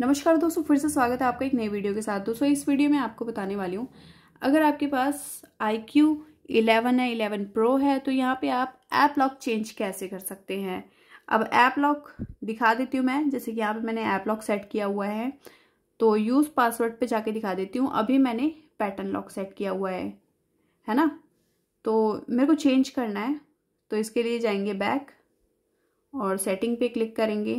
नमस्कार दोस्तों फिर से स्वागत है आपका एक नई वीडियो के साथ दोस्तों इस वीडियो में आपको बताने वाली हूँ अगर आपके पास आई क्यू इलेवन है इलेवन प्रो है तो यहाँ पे आप ऐप लॉक चेंज कैसे कर सकते हैं अब ऐप लॉक दिखा देती हूँ मैं जैसे कि यहाँ पे मैंने ऐप लॉक सेट किया हुआ है तो यूज़ पासवर्ड पे जाके दिखा देती हूँ अभी मैंने पैटर्न लॉक सेट किया हुआ है है ना तो मेरे को चेंज करना है तो इसके लिए जाएंगे बैक और सेटिंग पे क्लिक करेंगे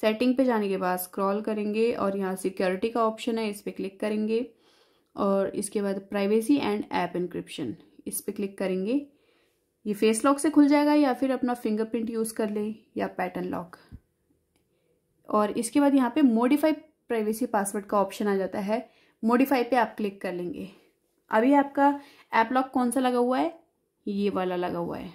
सेटिंग पे जाने के बाद स्क्रॉल करेंगे और यहाँ सिक्योरिटी का ऑप्शन है इस पर क्लिक करेंगे और इसके बाद प्राइवेसी एंड ऐप इनक्रिप्शन इस पर क्लिक करेंगे ये फेस लॉक से खुल जाएगा या फिर अपना फिंगरप्रिंट यूज़ कर लें या पैटर्न लॉक और इसके बाद यहाँ पे मोडिफाई प्राइवेसी पासवर्ड का ऑप्शन आ जाता है मोडिफाई पे आप क्लिक कर लेंगे अभी आपका ऐप लॉक कौन सा लगा हुआ है ये वाला लगा हुआ है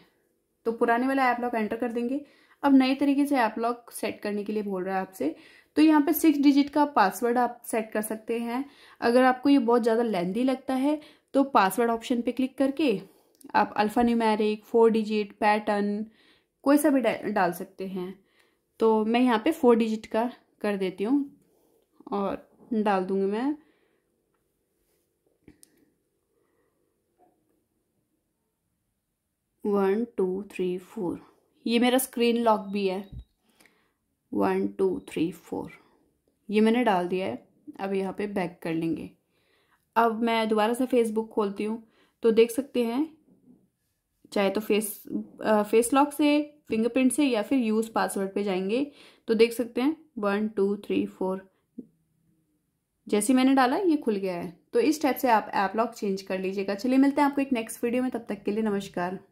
तो पुराने वाला ऐप लॉक एंटर कर देंगे अब नए तरीके से ऐप लॉक सेट करने के लिए बोल रहा है आपसे तो यहाँ पर सिक्स डिजिट का पासवर्ड आप सेट कर सकते हैं अगर आपको ये बहुत ज़्यादा लेंदी लगता है तो पासवर्ड ऑप्शन पे क्लिक करके आप alpha numeric four digit pattern कोई सा भी डाल सकते हैं तो मैं यहाँ पे फोर डिजिट का कर देती हूँ और डाल दूँगी मैं वन टू थ्री फोर ये मेरा स्क्रीन लॉक भी है वन टू थ्री फोर ये मैंने डाल दिया है अब यहाँ पे बैक कर लेंगे अब मैं दोबारा से फेसबुक खोलती हूँ तो देख सकते हैं चाहे तो फेस आ, फेस लॉक से फिंगरप्रिंट से या फिर यूज़ पासवर्ड पे जाएंगे तो देख सकते हैं वन टू थ्री फोर जैसे मैंने डाला ये खुल गया है तो इस टाइप से आप ऐप लॉक चेंज कर लीजिएगा चलिए मिलते हैं आपको एक नेक्स्ट वीडियो में तब तक के लिए नमस्कार